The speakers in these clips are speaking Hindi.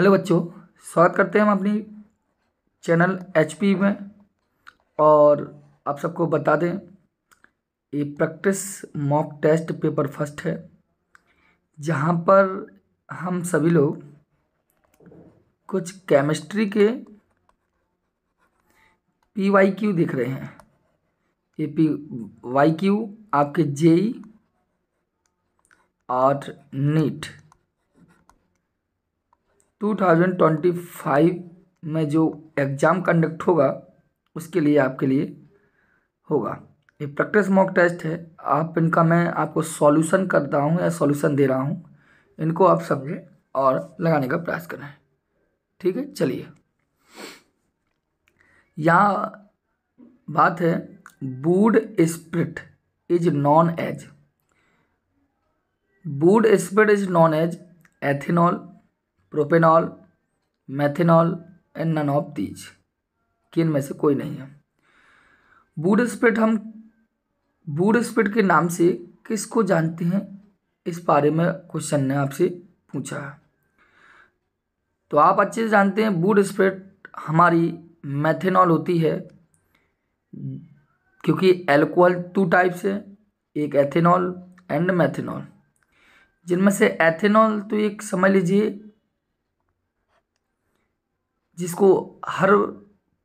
हेलो बच्चों स्वागत करते हैं हम अपनी चैनल एच पी में और आप सबको बता दें ये practice mock test paper first है जहाँ पर हम सभी लोग कुछ केमिस्ट्री के पी वाई क्यू देख रहे हैं ये पी वाई क्यू आपके जेई और नीट 2025 में जो एग्ज़ाम कंडक्ट होगा उसके लिए आपके लिए होगा ये प्रैक्टिस मॉक टेस्ट है आप इनका मैं आपको सॉल्यूशन करता हूँ या सॉल्यूशन दे रहा हूँ इनको आप समझें और लगाने का प्रयास करें ठीक है चलिए यहाँ बात है wood spirit is known as wood spirit is known as ethanol propanol methanol and none of these कि इनमें से कोई नहीं है बूड स्पिट हम बूड स्प्रिट के नाम से किसको जानते हैं इस बारे में क्वेश्चन ने आपसे पूछा है तो आप अच्छे से जानते हैं बूड स्पिट हमारी मैथेनॉल होती है क्योंकि एल्कोहल टू टाइप्स है एक एथेनॉल एंड मैथेनॉल जिनमें से एथेनॉल तो एक समझ लीजिए जिसको हर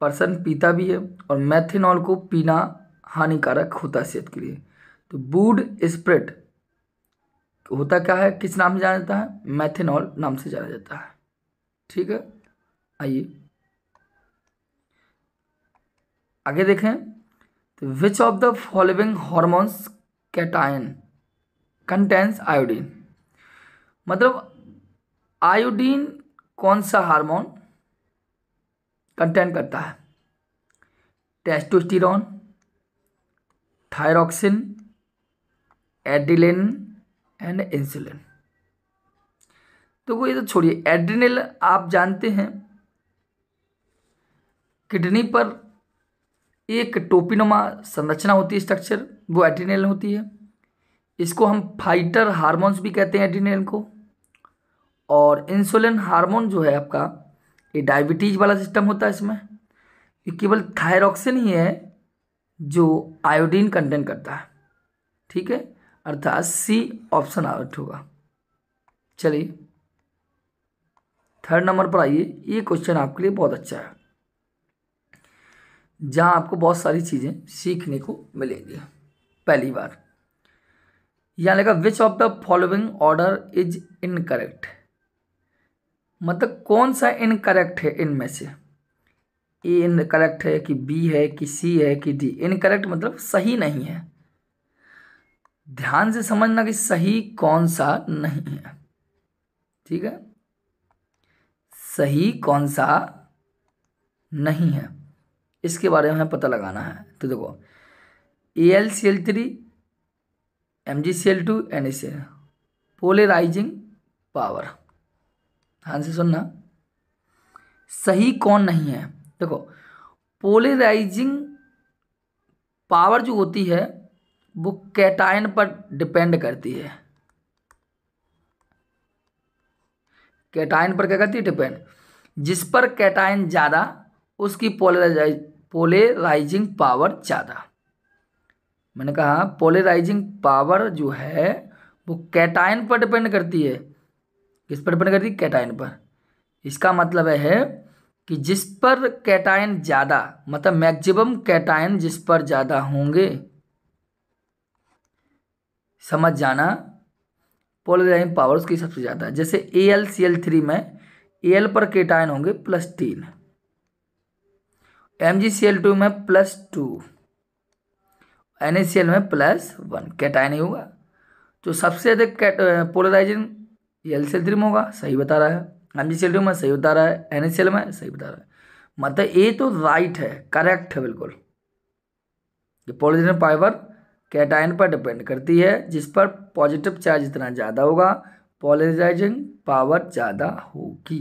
पर्सन पीता भी है और मैथेनॉल को पीना हानिकारक होता है सेहत के लिए तो बूड स्प्रेड होता क्या है किस नाम से जाना जाता है मैथिनॉल नाम से जाना जाता है ठीक है आइए आगे देखें तो which of the following hormones cation contains iodine मतलब आयोडीन कौन सा हार्मोन कंटेन करता है testosterone thyroxine adrenaline and insulin तो वो ये तो छोड़िए एड्रिनल आप जानते हैं किडनी पर एक टोपिनोमा संरचना होती है स्ट्रक्चर वो एड्रिनल होती है इसको हम फाइटर हार्मोन्स भी कहते हैं एड्रिनल को और इंसुलिन हार्मोन जो है आपका ये डायबिटीज वाला सिस्टम होता है इसमें ये केवल थायरॉक्सिन ही है जो आयोडीन कंटेंट करता है ठीक है अर्थात सी ऑप्शन आउट होगा चलिए थर्ड नंबर पर आइए ये क्वेश्चन आपके लिए बहुत अच्छा है जहां आपको बहुत सारी चीज़ें सीखने को मिलेंगी पहली बार यहां लिखा which of the following order is incorrect मतलब कौन सा इनकरेक्ट है इनमें से ए इनकरेक्ट है कि बी है कि सी है कि डी इनकरेक्ट मतलब सही नहीं है ध्यान से समझना कि सही कौन सा नहीं है ठीक है सही कौन सा नहीं है इसके बारे में हमें पता लगाना है तो देखो A L C L three M G C L two N A C polarising power ध्यान से सुनना सही कौन नहीं है देखो पोलराइजिंग पावर जो होती है वो कैटायन पर डिपेंड करती है कैटायन पर क्या करती है डिपेंड जिस पर कैटायन ज़्यादा उसकी पोलराइज पोलराइजिंग पावर ज़्यादा मैंने कहा पोलराइजिंग पावर जो है वो कैटायन पर डिपेंड करती है किस पर डिपेंड करती है कैटाइन पर इसका मतलब है कि जिस पर कैटाइन ज़्यादा मतलब मैक्सिमम कैटाइन जिस पर ज़्यादा होंगे समझ जाना पोलराइजिंग पावर उसकी सबसे ज़्यादा है जैसे A L C L three में ए एल पर कैटाइन होंगे प्लस तीन M G C L two में plus two N A C L में प्लस वन कैटाइन ही होगा तो सबसे अधिक polarising L C L three में होगा सही बता रहा है M G C L two में सही बता रहा है एन एच एल में सही बता रहा है मतलब ए तो राइट है करेक्ट है बिल्कुल ये पॉलिथिन फाइबर कैटाइन पर डिपेंड करती है जिस पर पॉजिटिव चार्ज जितना ज़्यादा होगा पॉलराइजिंग पावर ज़्यादा होगी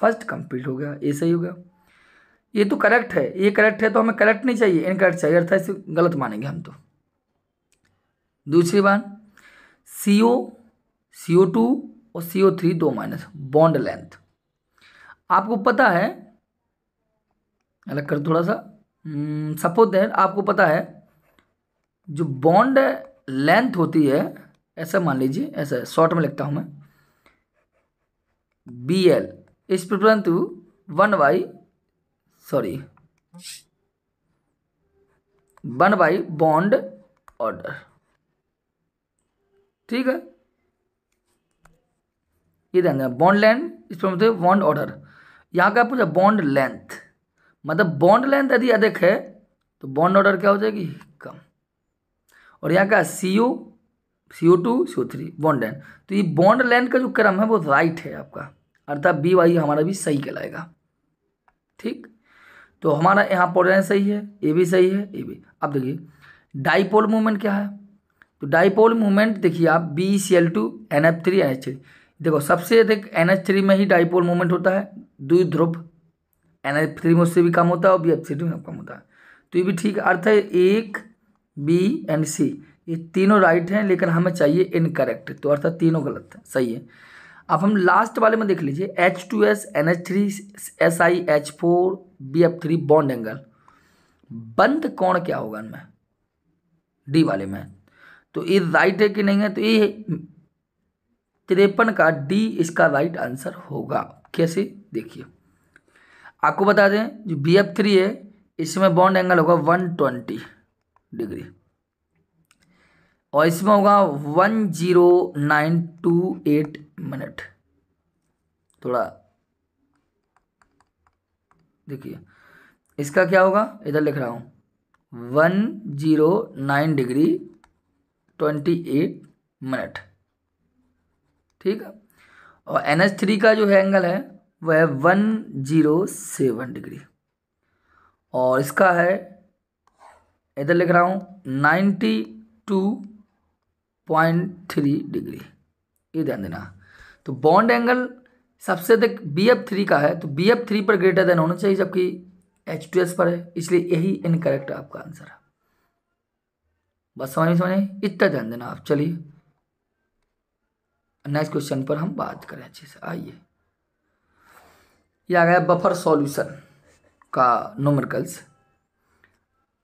फर्स्ट कंप्लीट हो गया ए सही हो गया ये तो करेक्ट है ये करेक्ट है तो हमें करेक्ट नहीं चाहिए इनकरेक्ट चाहिए अर्थात इसे गलत मानेंगे हम तो दूसरी बात सी ओ सी ओ टू और सी ओ थ्री दो माइनस बॉन्ड लेंथ आपको पता है अलग कर थोड़ा सा सपोज हम्म, देन आपको पता है जो बॉन्ड लेंथ होती है ऐसा मान लीजिए ऐसा शॉर्ट में लिखता हूँ मैं बी एल इस परंतु one by sorry one by bond order ठीक है ये ध्यान देना बॉन्ड लेंथ इस पर मतलब बॉन्ड ऑर्डर यहाँ का पूछा बॉन्ड लेंथ मतलब बॉन्ड लेंथ यदि अधिक है तो बॉन्ड ऑर्डर क्या हो जाएगी कम और यहाँ का C U C O two C O three bond length तो ये बॉन्ड लेंथ का जो क्रम है वो राइट है आपका अर्थात बी वाई e हमारा भी सही कहलाएगा ठीक तो हमारा यहाँ पोलर सही है ए भी सही है ए भी अब देखिए डाइपोल मूवमेंट क्या है तो डाइपोल मूवमेंट देखिए आप B C L two N F three N H three देखो सबसे अधिक एन एच थ्री में ही डाइपोल मोमेंट होता है ध्रुव एन एच थ्री में उससे भी कम होता है और बी एच में कम होता है तो ये भी ठीक अर्थ है एक बी एंड सी ये तीनों राइट हैं लेकिन हमें चाहिए इनकरेक्ट तो अर्थात तीनों गलत है सही है अब हम लास्ट वाले में देख लीजिए H two S N H three S I H four B F three bond angle बंद कौन क्या होगा इनमें डी वाले में तो ये राइट है कि नहीं है तो ये तिरपन का डी इसका राइट आंसर होगा कैसे देखिए आपको बता दें जो बी एफ थ्री है इसमें बॉन्ड एंगल होगा वन ट्वेंटी डिग्री और इसमें होगा one zero nine two eight minute थोड़ा देखिए इसका क्या होगा इधर लिख रहा हूँ one zero nine degree twenty eight minute ठीक है और एन एच थ्री का जो है एंगल है वह है वन जीरो सेवन डिग्री और इसका है इधर लिख रहा हूँ ninety two point three degree ये ध्यान देना तो बॉन्ड एंगल सबसे अधिक बी एफ थ्री का है तो बी एफ थ्री पर ग्रेटर देन होना चाहिए जबकि एच टू एस पर है इसलिए यही इनकरेक्ट आपका आंसर है बस समझ में समझ इतना ध्यान देना आप चलिए नेक्स्ट क्वेश्चन पर हम बात करें अच्छे से आइए यह आ गया बफर सॉल्यूशन का numericals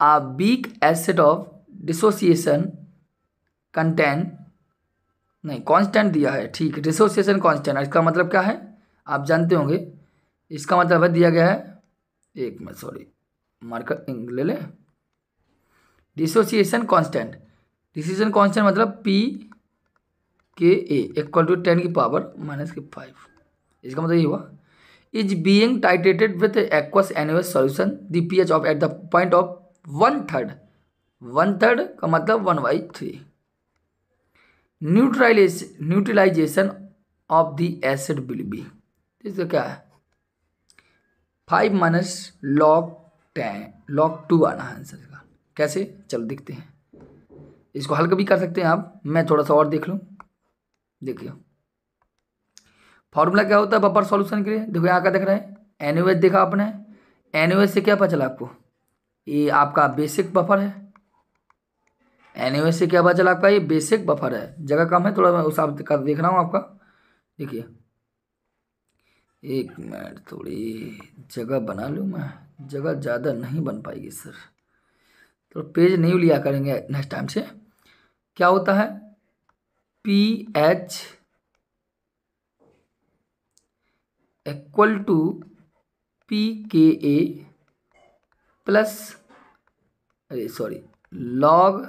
a weak acid of dissociation content नहीं कांस्टेंट दिया है ठीक है डिसोसिएशन कांस्टेंट इसका मतलब क्या है आप जानते होंगे इसका मतलब है दिया गया है एक मिनट सॉरी मार्कर ले लें डिसोसिएशन कांस्टेंट डिसोसिएशन कांस्टेंट मतलब P K A equal to ten की पावर माइनस की फाइव इसका मतलब ये हुआ इज बीइंग टाइटेटेड विथ एक्वस एनिवस solution the pH of at the point of one third one third का मतलब one by three neutralise neutralisation of the acid will be इसका क्या है five minus log ten log two आना है आंसर का कैसे चलो देखते हैं इसको हल्का भी कर सकते हैं आप मैं थोड़ा सा और देख लूँ देखिए फॉर्मूला क्या होता है बफर सॉल्यूशन के लिए देखो यहाँ का देख रहे हैं एन देखा आपने एन से क्या पता चला आपको ये आपका बेसिक बफर है एन से क्या पता चला आपका ये बेसिक बफर है जगह कम है थोड़ा मैं उस का देख रहा हूँ आपका देखिए एक मिनट थोड़ी जगह बना लूँ मैं जगह ज़्यादा नहीं बन पाएगी सर तो पेज नहीं लिया करेंगे नेक्स्ट टाइम से क्या होता है P H equal to P K A plus अरे sorry log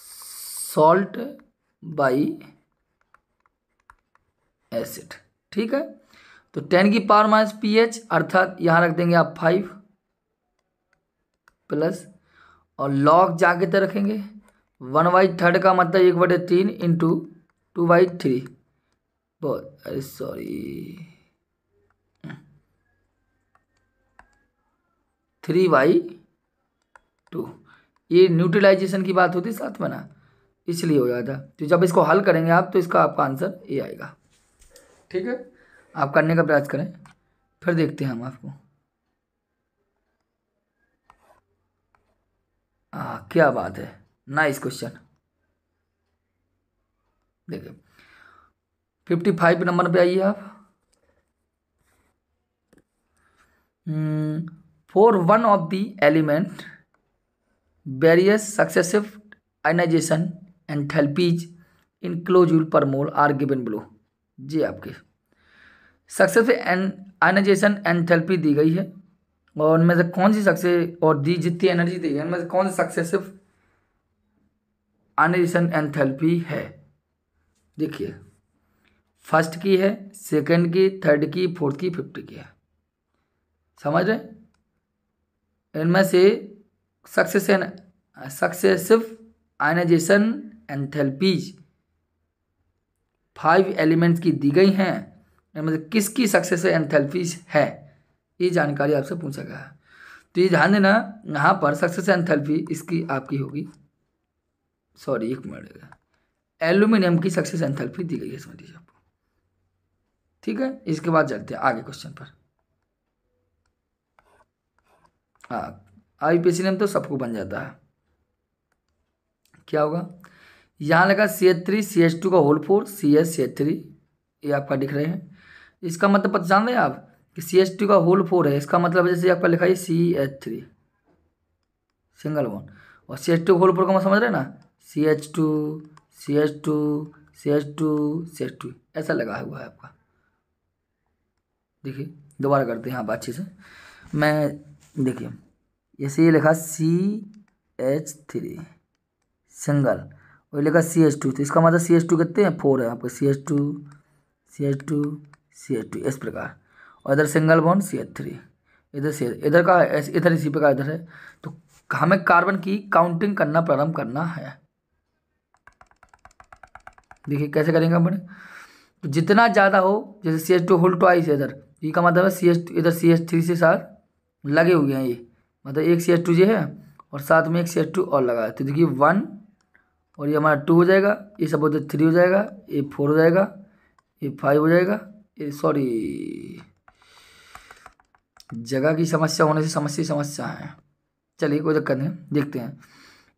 salt by acid ठीक है तो टेन की पावर माइनस पी एच अर्थात यहाँ रख देंगे आप फाइव प्लस और लॉग जाके तो रखेंगे वन बाई थर्ड का मतलब एक बटे तीन इंटू टू बाई थ्री बहुत अरे सॉरी थ्री बाई टू ये न्यूट्रलाइजेशन की बात होती साथ में ना इसलिए हो जाता तो जब इसको हल करेंगे आप तो इसका आपका आंसर ये आएगा ठीक है आप करने का प्रयास करें फिर देखते हैं हम आपको आ, क्या बात है नाइस क्वेश्चन देखिए फिफ्टी फाइव नंबर पे आइए आप four one of the element various successive ionisation enthalpies in close joule per mole are given below जी आपके successive and ionisation enthalpy दी गई है और उनमें से कौन सी सक्सेस और दी जितनी एनर्जी दी गई है उनमें से कौन सी सक्सेसिव अनरिसन एंथैल्पी है देखिए फर्स्ट की है सेकंड की थर्ड की फोर्थ की फिफ्थ की है समझ रहे इनमें से succession successive ionisation enthalpies five elements की दी गई हैं इनमें से किसकी सक्सेसिव एंथैल्पीज है ये जानकारी आपसे पूछा गया है तो ये ध्यान देना यहाँ पर सक्सेस एंथैल्पी इसकी आपकी होगी सॉरी एक मिनट एल्यूमिनियम की सक्सेस एंथैल्पी दी गई है समझ लीजिए आपको ठीक है इसके बाद चलते हैं आगे क्वेश्चन पर हाँ आईपीसीनियम तो सबको बन जाता है क्या होगा यहाँ लगा C H three C H two का whole four C H C H three ये आपका दिख रहे हैं इसका मतलब पता जान रहे हैं आप कि सी एच टू का होल फोर है इसका मतलब जैसे आपका लिखा है C H three single one और C H two whole four का मतलब समझ रहे हैं ना C H two C H two C H two C H two ऐसा लगा हुआ है आपका देखिए दोबारा करते हैं आप अच्छे से मैं देखिए ऐसे ये लिखा सी एच थ्री सिंगल और लिखा सी एच टू तो इसका मतलब सी एच टू कितने हैं फोर है आपका C H two C H two C H two इस प्रकार और इधर single bond C H three इधर से इधर का इधर इसी प्रकार इधर है तो हमें कार्बन की काउंटिंग करना प्रारंभ करना है देखिए कैसे करेंगे अपन तो जितना ज़्यादा हो जैसे C S two I twice इधर ये तो का मतलब है सी टू इधर सी एच थ्री से साथ लगे हुए हैं ये मतलब एक सी एच टू ये है और साथ में एक सी एच टू और लगा है तो देखिए वन और ये हमारा टू हो जाएगा ये सब उधर थ्री हो जाएगा ये फोर हो जाएगा ये फाइव हो जाएगा ये सॉरी जगह की समस्या होने से समस्या समस्या है चलिए कोई दिक्कत नहीं देखते हैं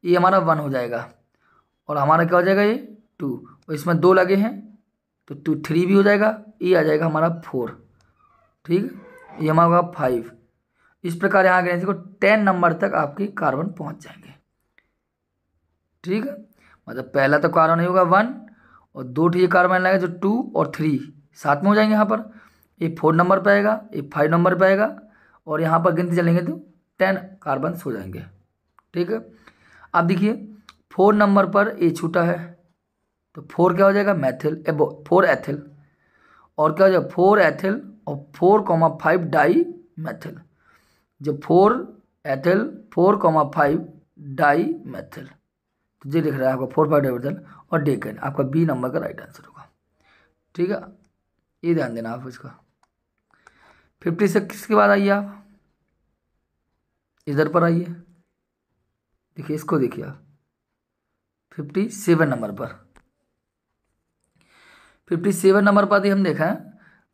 ये हमारा वन हो जाएगा और हमारा क्या हो जाएगा ये टू और इसमें दो लगे हैं तो टू थ्री भी हो जाएगा ये आ जाएगा हमारा फोर ठीक ये हमारा होगा फाइव इस प्रकार यहाँ गए देखो टेन नंबर तक आपकी कार्बन पहुँच जाएंगे ठीक है मतलब पहला तो कार्बन होगा वन और दो ठीक कार्बन लगे जो टू और थ्री साथ में हो जाएंगे यहाँ पर ये फोर नंबर पर आएगा ये फाइव नंबर पर आएगा और यहाँ पर गिनती चलेंगे तो टेन कार्बन हो जाएंगे ठीक है अब देखिए फोर नंबर पर ए छूटा है तो फोर क्या हो जाएगा मैथिल एबो फोर एथिल और क्या हो जाएगा फोर एथिल और four comma five dimethyl जो four ethyl four comma five dimethyl तो ये लिख रहा है आपका फोर फाइव डाइवर्जन और डे कैन आपका बी नंबर का राइट आंसर होगा ठीक है ये ध्यान देना आप इसका फिफ्टी सिक्स के बाद आइए आप इधर पर आइए देखिए इसको देखिए आप फिफ्टी सेवन नंबर पर फिफ्टी सेवन नंबर पर भी हम देखें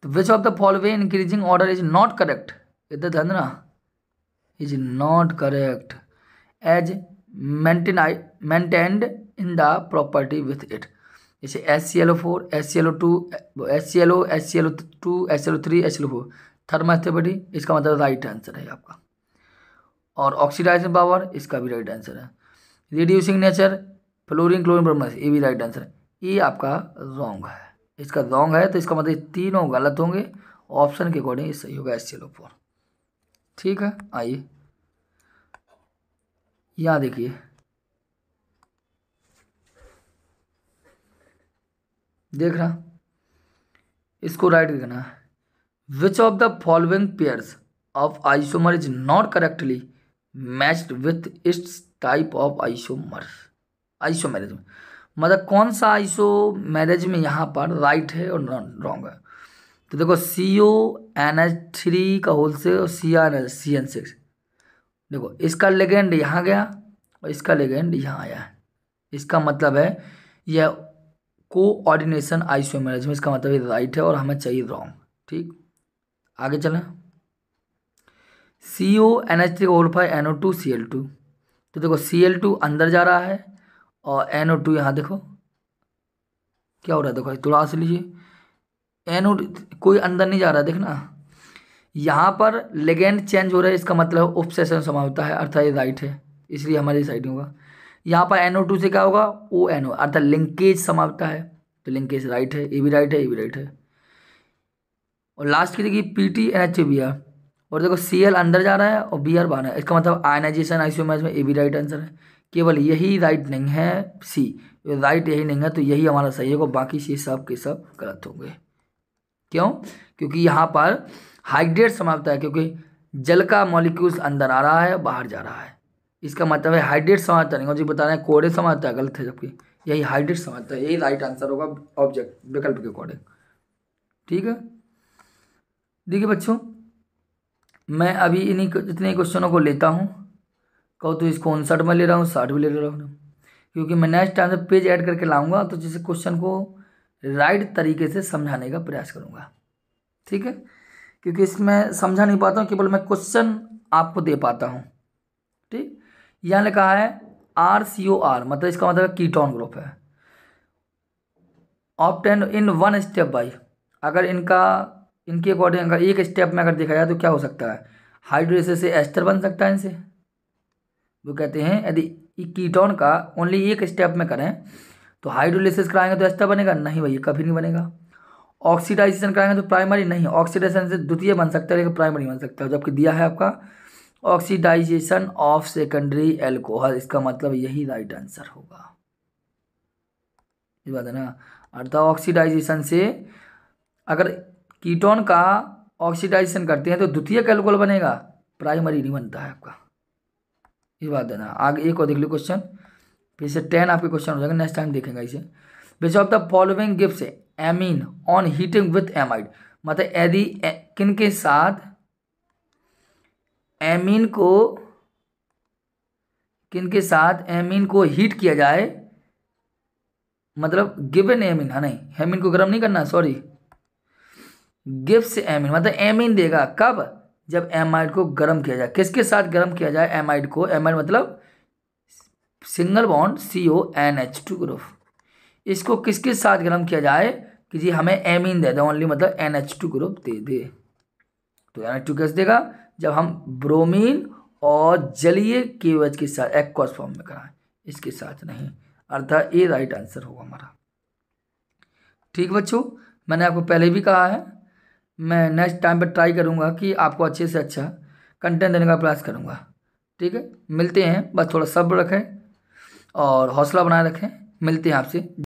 तो which of the following increasing order is not correct इधर ध्यान देना is not correct as maintained in the property with it जैसे S C L O four S C L O two S C L O S C L O two S L O three S L O four thermostability इसका मतलब राइट आंसर है आपका और ऑक्सीडाइजिंग पावर इसका भी राइट आंसर है रिड्यूसिंग नेचर फ्लोरिन क्लोरिन ये भी राइट आंसर है ये आपका रॉन्ग है इसका रॉन्ग है तो इसका मतलब तीनों गलत होंगे ऑप्शन के अकॉर्डिंग सही होगा एस सी फोर ठीक है आइए यहाँ देखिए देख रहा इसको राइट करना है which of the following pairs of isomer is not correctly matched with its type of isomer isomerism मतलब कौन सा आइसो मैरिज में यहाँ पर राइट है और रॉन्ग है तो देखो C O N H three का होल से और C R H C N six देखो इसका लेगेंड यहाँ गया और इसका लेगेंड यहाँ आया है इसका मतलब है यह कोऑर्डिनेशन आइसो मैरिज में इसका मतलब राइट है और हमें चाहिए रॉन्ग ठीक आगे चलें C O N H three का whole five N O two C L two तो देखो सी एल टू अंदर जा रहा है और एन ओ टू यहाँ देखो क्या हो रहा है देखो थोड़ा से लीजिए एन ओ कोई अंदर नहीं जा रहा देखना यहाँ पर लेगेंड चेंज हो रहा है इसका मतलब उपसेशन समा होता है अर्थात ये राइट है इसलिए हमारी साइड होगा यहाँ पर एन ओ टू से क्या होगा ओ एन ओ अर्थात लिंकेज समावता है तो लिंकेज राइट है ये भी राइट है ये भी राइट है और लास्ट की देखिए P T N H B R और देखो सी एल अंदर जा रहा है और बी आर बाहर है इसका मतलब आयनाइजेशन आइसोमैच में ए भी राइट आंसर है केवल यही राइट नहीं है सी राइट यही नहीं है तो यही हमारा सही होगा बाकी से सब के सब गलत होंगे क्यों क्योंकि यहाँ पर हाइड्रेट समाप्त है क्योंकि जल का मॉलिक्यूल्स अंदर आ रहा है बाहर जा रहा है इसका मतलब है हाइड्रेट समाप्त नहीं जी बता रहे हैं कोडे समाप्त है गलत है जबकि यही हाइड्रेट समाप्त है यही राइट आंसर होगा ऑब्जेक्ट विकल्प के अकॉर्डिंग ठीक है देखिए बच्चों मैं अभी इन्हीं इतने क्वेश्चनों को लेता हूँ कहो तो इसको उनसठ में ले रहा हूँ साठ भी ले रहा हूँ क्योंकि मैं नेक्स्ट टाइम जब पेज ऐड करके लाऊंगा तो जिसे क्वेश्चन को राइट तरीके से समझाने का प्रयास करूँगा ठीक है क्योंकि इसमें समझा नहीं पाता हूँ केवल मैं क्वेश्चन आपको दे पाता हूँ ठीक यहाँ लिखा है आर सी ओ आर मतलब इसका मतलब कीटोन ग्रुप है obtain in one step by अगर इनका इनके अकॉर्डिंग अगर एक स्टेप में अगर देखा जाए तो क्या हो सकता है हाइड्रोस से एस्टर बन सकता है इनसे वो कहते हैं यदि कीटोन का ओनली एक स्टेप में करें तो हाइड्रोलिसिस कराएंगे तो एस्टर बनेगा नहीं भैया कभी नहीं बनेगा ऑक्सीडाइजेशन कराएंगे तो प्राइमरी नहीं ऑक्सीडाइजेशन से द्वितीय बन सकता है लेकिन प्राइमरी बन सकता है जबकि दिया है आपका ऑक्सीडाइजेशन ऑफ सेकेंडरी एल्कोहल इसका मतलब यही राइट आंसर होगा बात है ना अर्थात ऑक्सीडाइजेशन से अगर कीटोन का ऑक्सीडाइजेशन करते हैं तो द्वितीय एल्कोहल बनेगा प्राइमरी नहीं बनता है आपका ये बात देना आगे एक और देख लो क्वेश्चन फिर से टेन आपके क्वेश्चन हो जाएगा नेक्स्ट टाइम देखेंगे इसे which of the following gift amine on heating with amide मतलब यदि किन के साथ एमिन को किन के साथ एमिन को हीट किया जाए मतलब गिव एन एमिन है नहीं हेमिन को गर्म नहीं करना सॉरी गिफ्ट एमिन मतलब एमिन देगा कब जब एमाइड को गर्म किया जाए किसके साथ गर्म किया जाए एमाइड को एमाइड मतलब single bond C O N H two group इसको किसके साथ गर्म किया जाए कि जी हमें एमीन दे दे ओनली मतलब एन एच टू ग्रुप दे दे तो एन एच टू कैसे देगा जब हम ब्रोमीन और जलीय के एच के साथ एक्वस फॉर्म में कराएं इसके साथ नहीं अर्थात ए राइट आंसर होगा हमारा ठीक बच्चों मैंने आपको पहले भी कहा है मैं नेक्स्ट टाइम पर ट्राई करूँगा कि आपको अच्छे से अच्छा कंटेंट देने का प्रयास करूँगा ठीक है मिलते हैं बस थोड़ा सब्र रखें और हौसला बनाए रखें मिलते हैं आपसे